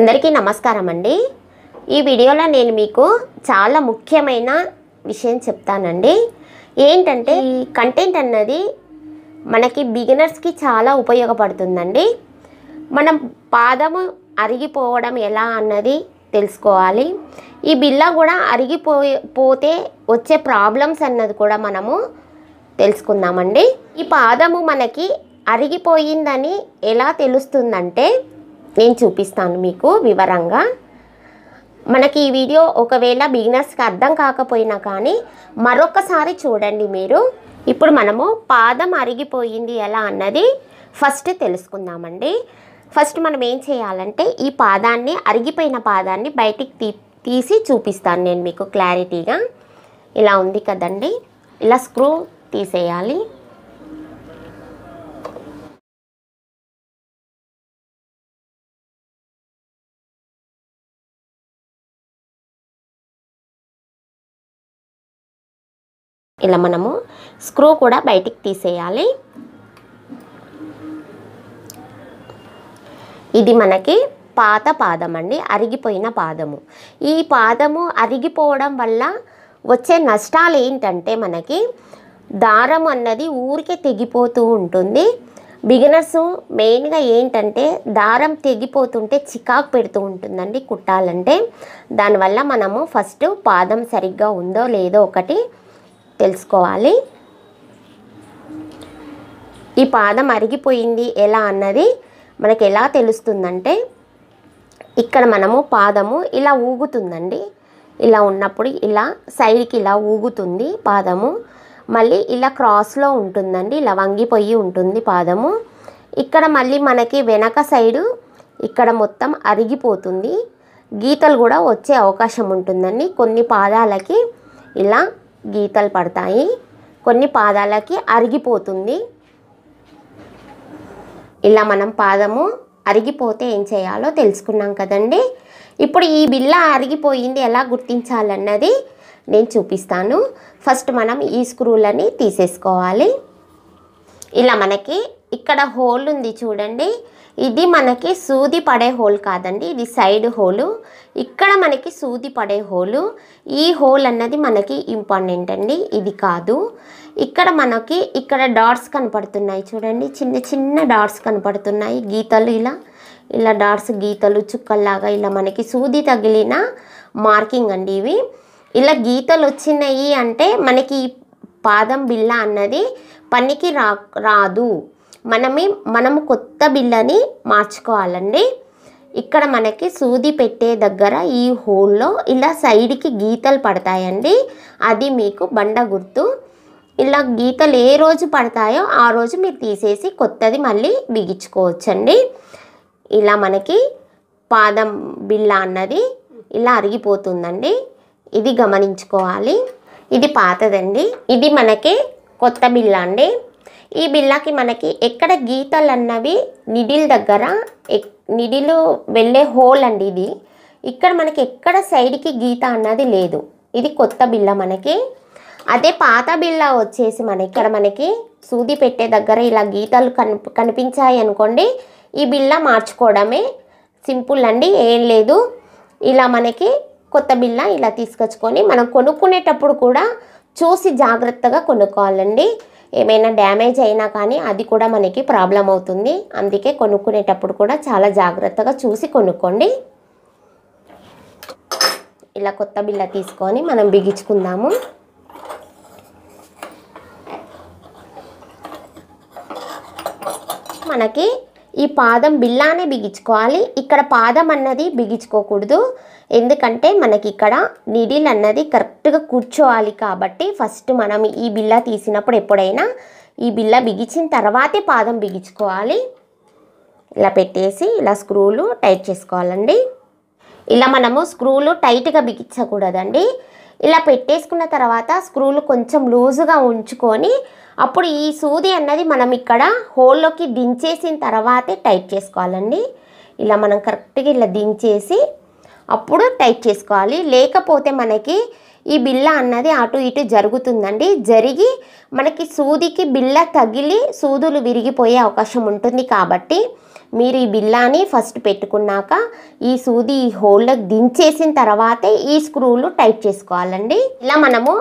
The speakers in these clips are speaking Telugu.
అందరికీ నమస్కారం అండి ఈ వీడియోలో నేను మీకు చాలా ముఖ్యమైన విషయం చెప్తానండి ఏంటంటే ఈ కంటెంట్ అన్నది మనకి బిగినర్స్కి చాలా ఉపయోగపడుతుందండి మనం పాదము అరిగిపోవడం ఎలా అన్నది తెలుసుకోవాలి ఈ బిల్ల కూడా అరిగిపోతే వచ్చే ప్రాబ్లమ్స్ అన్నది కూడా మనము తెలుసుకుందామండి ఈ పాదము మనకి అరిగిపోయిందని ఎలా తెలుస్తుందంటే నేను చూపిస్తాను మీకు వివరంగా మనకి ఈ వీడియో ఒకవేళ బిగినర్స్కి అర్థం కాకపోయినా కానీ మరొకసారి చూడండి మీరు ఇప్పుడు మనము పాదం అరిగిపోయింది ఎలా అన్నది ఫస్ట్ తెలుసుకుందామండి ఫస్ట్ మనం ఏం చేయాలంటే ఈ పాదాన్ని అరిగిపోయిన పాదాన్ని బయటికి తీ తీసి చూపిస్తాను నేను మీకు క్లారిటీగా ఇలా ఉంది కదండి ఇలా స్క్రూ తీసేయాలి ఇలా మనము స్క్రూ కూడా బయటికి తీసేయాలి ఇది మనకి పాత పాదం అండి అరిగిపోయిన పాదము ఈ పాదము అరిగిపోవడం వల్ల వచ్చే నష్టాలు ఏంటంటే మనకి దారం అన్నది ఊరికే తెగిపోతూ ఉంటుంది బిగినర్స్ మెయిన్గా ఏంటంటే దారం తెగిపోతుంటే చికాకు పెడుతూ ఉంటుందండి కుట్టాలంటే దానివల్ల మనము ఫస్ట్ పాదం సరిగ్గా ఉందో లేదో ఒకటి తెలుసుకోవాలి ఈ పాదం అరిగిపోయింది ఎలా అన్నది మనకి ఎలా తెలుస్తుందంటే ఇక్కడ మనము పాదము ఇలా ఊగుతుందండి ఇలా ఉన్నప్పుడు ఇలా సైడ్కి ఇలా ఊగుతుంది పాదము మళ్ళీ ఇలా క్రాస్లో ఉంటుందండి ఇలా వంగిపోయి ఉంటుంది పాదము ఇక్కడ మళ్ళీ మనకి వెనక సైడు ఇక్కడ మొత్తం అరిగిపోతుంది గీతలు కూడా వచ్చే అవకాశం ఉంటుందండి కొన్ని పాదాలకి ఇలా గీతలు పడతాయి కొన్ని పాదాలకి అరిగిపోతుంది ఇలా మనం పాదము అరిగిపోతే ఏం చేయాలో తెలుసుకున్నాం కదండి ఇప్పుడు ఈ బిల్ల అరిగిపోయింది ఎలా గుర్తించాలన్నది నేను చూపిస్తాను ఫస్ట్ మనం ఈ స్క్రూలని తీసేసుకోవాలి ఇలా మనకి ఇక్కడ హోల్ ఉంది చూడండి ఇది మనకి సూది పడే హోల్ కాదండి ఇది సైడ్ హోలు ఇక్కడ మనకి సూది పడే హోలు ఈ హోల్ అన్నది మనకి ఇంపార్టెంట్ అండి ఇది కాదు ఇక్కడ మనకి ఇక్కడ డాట్స్ కనపడుతున్నాయి చూడండి చిన్న చిన్న డాట్స్ కనపడుతున్నాయి గీతలు ఇలా ఇలా డాట్స్ గీతలు చుక్కల్లాగా ఇలా మనకి సూది తగిలిన మార్కింగ్ అండి ఇవి ఇలా గీతలు వచ్చినాయి అంటే మనకి పాదం బిళ్ళ అన్నది పనికి రా రాదు మనమే మనము కొత్త బిల్లని మార్చుకోవాలండి ఇక్కడ మనకి సూది పెట్టే దగ్గర ఈ హోల్లో ఇలా సైడ్కి గీతలు పడతాయండి అది మీకు బండ గుర్తు ఇలా గీతలు ఏ రోజు పడతాయో ఆ రోజు మీరు తీసేసి కొత్తది మళ్ళీ బిగించుకోవచ్చండి ఇలా మనకి పాదం బిళ్ళ అన్నది ఇలా అరిగిపోతుందండి ఇది గమనించుకోవాలి ఇది పాతదండి ఇది మనకి కొత్త బిళ్ళ అండి ఈ బిల్లాకి మనకి ఎక్కడ గీతలు అన్నవి నిడిల్ దగ్గర నిడిలు వెళ్ళే హోల్ అండి ఇది ఇక్కడ మనకి ఎక్కడ సైడ్కి గీత అన్నది లేదు ఇది కొత్త బిల్ల మనకి అదే పాత బిల్ల వచ్చేసి మన ఇక్కడ మనకి సూది పెట్టే దగ్గర ఇలా గీతలు కనిపి కనిపించాయి అనుకోండి ఈ బిల్ల మార్చుకోవడమే సింపుల్ అండి ఏం లేదు ఇలా మనకి కొత్త బిల్ల ఇలా తీసుకొచ్చుకొని మనం కొనుక్కునేటప్పుడు కూడా చూసి జాగ్రత్తగా కొనుక్కోవాలండి ఏమైనా డ్యామేజ్ అయినా కానీ అది కూడా మనకి ప్రాబ్లం అవుతుంది అందుకే కొనుక్కునేటప్పుడు కూడా చాలా జాగ్రత్తగా చూసి కొనుక్కోండి ఇలా కొత్త బిళ్ళ తీసుకొని మనం బిగించుకుందాము మనకి ఈ పాదం బిల్లానే బిగించుకోవాలి ఇక్కడ పాదం అన్నది బిగించుకోకూడదు ఎందుకంటే మనకి ఇక్కడ నిడిల్ అన్నది కరెక్ట్గా కూర్చోవాలి కాబట్టి ఫస్ట్ మనం ఈ బిల్ల తీసినప్పుడు ఎప్పుడైనా ఈ బిల్ల బిగించిన తర్వాతే పాదం బిగించుకోవాలి ఇలా పెట్టేసి ఇలా స్క్రూలు టైట్ చేసుకోవాలండి ఇలా మనము స్క్రూలు టైట్గా బిగించకూడదండి ఇలా పెట్టేసుకున్న తర్వాత స్క్రూలు కొంచెం లూజుగా ఉంచుకొని అప్పుడు ఈ సూది అన్నది మనం ఇక్కడ హోల్లోకి దించేసిన తర్వాతే టైట్ చేసుకోవాలండి ఇలా మనం కరెక్ట్గా ఇలా దించేసి అప్పుడు టైట్ చేసుకోవాలి లేకపోతే మనకి ఈ బిల్ల అన్నది అటు ఇటు జరుగుతుందండి జరిగి మనకి సూదికి బిల్ల తగిలి సూదులు విరిగిపోయే అవకాశం ఉంటుంది కాబట్టి మీరు ఈ బిల్లాని ఫస్ట్ పెట్టుకున్నాక ఈ సూది ఈ హోల్లో దించేసిన తర్వాతే ఈ స్క్రూలు టైట్ చేసుకోవాలండి ఇలా మనము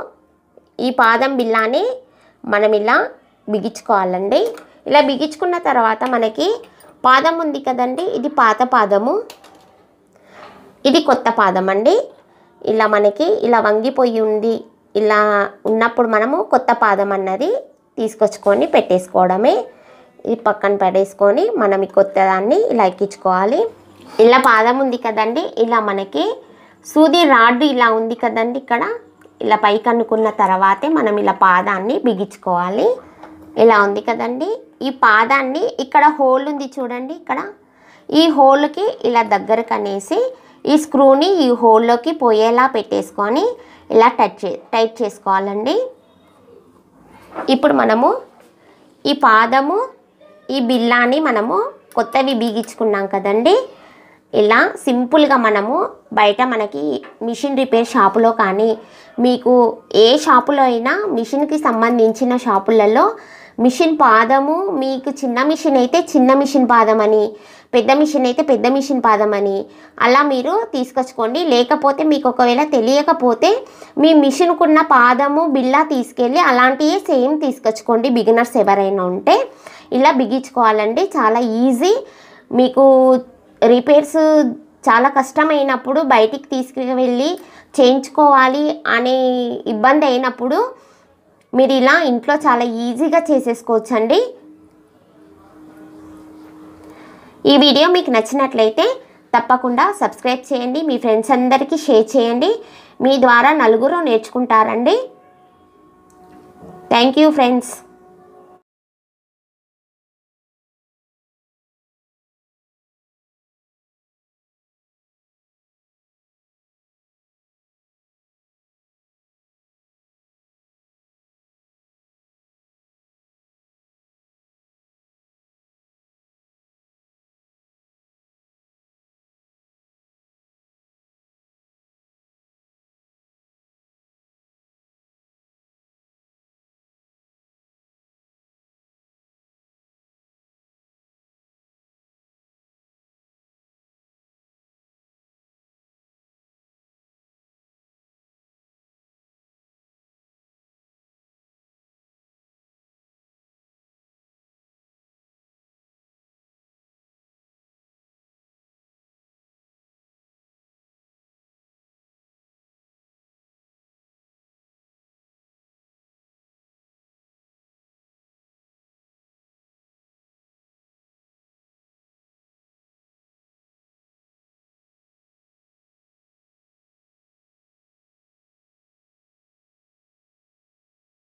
ఈ పాదం బిల్లాని మనం ఇలా బిగించుకోవాలండి ఇలా బిగించుకున్న తర్వాత మనకి పాదం ఉంది కదండి ఇది పాత పాదము ఇది కొత్త పాదం అండి ఇలా మనకి ఇలా వంగిపోయి ఉంది ఇలా ఉన్నప్పుడు మనము కొత్త పాదం అన్నది తీసుకొచ్చుకొని పెట్టేసుకోవడమే ఈ పక్కన పడేసుకొని మనం ఈ కొత్త దాన్ని ఇలా ఎక్కించుకోవాలి ఇలా పాదం ఉంది కదండి ఇలా మనకి సూది రాడ్డు ఇలా ఉంది కదండి ఇక్కడ ఇలా పైకి అనుకున్న తర్వాతే మనం ఇలా పాదాన్ని బిగించుకోవాలి ఇలా ఉంది కదండి ఈ పాదాన్ని ఇక్కడ హోల్ ఉంది చూడండి ఇక్కడ ఈ హోల్కి ఇలా దగ్గరకు అనేసి ఈ స్క్రూని ఈ హోల్లోకి పోయేలా పెట్టేసుకొని ఇలా టచ్ చే టైట్ చేసుకోవాలండి ఇప్పుడు మనము ఈ పాదము ఈ బిల్లాని మనము కొత్తవి బిగించుకున్నాం కదండి ఇలా సింపుల్గా మనము బయట మనకి మిషన్ రిపేర్ షాపులో కానీ మీకు ఏ షాపులో అయినా మిషన్కి సంబంధించిన షాపులలో మిషన్ పాదము మీకు చిన్న మిషన్ అయితే చిన్న మిషన్ పాదమని పెద్ద మిషన్ అయితే పెద్ద మిషన్ పాదమని అలా మీరు తీసుకొచ్చుకోండి లేకపోతే మీకు ఒకవేళ తెలియకపోతే మీ మిషన్కున్న పాదము బిల్లా తీసుకెళ్ళి అలాంటివి సేమ్ తీసుకొచ్చుకోండి బిగినర్స్ ఎవరైనా ఉంటే ఇలా బిగించుకోవాలండి చాలా ఈజీ మీకు రిపేర్స్ చాలా కష్టమైనప్పుడు బయటికి తీసుకువెళ్ళి చేయించుకోవాలి అనే ఇబ్బంది అయినప్పుడు మీరు ఇలా ఇంట్లో చాలా ఈజీగా చేసేసుకోవచ్చండి ఈ వీడియో మీకు నచ్చినట్లయితే తప్పకుండా సబ్స్క్రైబ్ చేయండి మీ ఫ్రెండ్స్ అందరికీ షేర్ చేయండి మీ ద్వారా నలుగురు నేర్చుకుంటారండి థ్యాంక్ యూ ఫ్రెండ్స్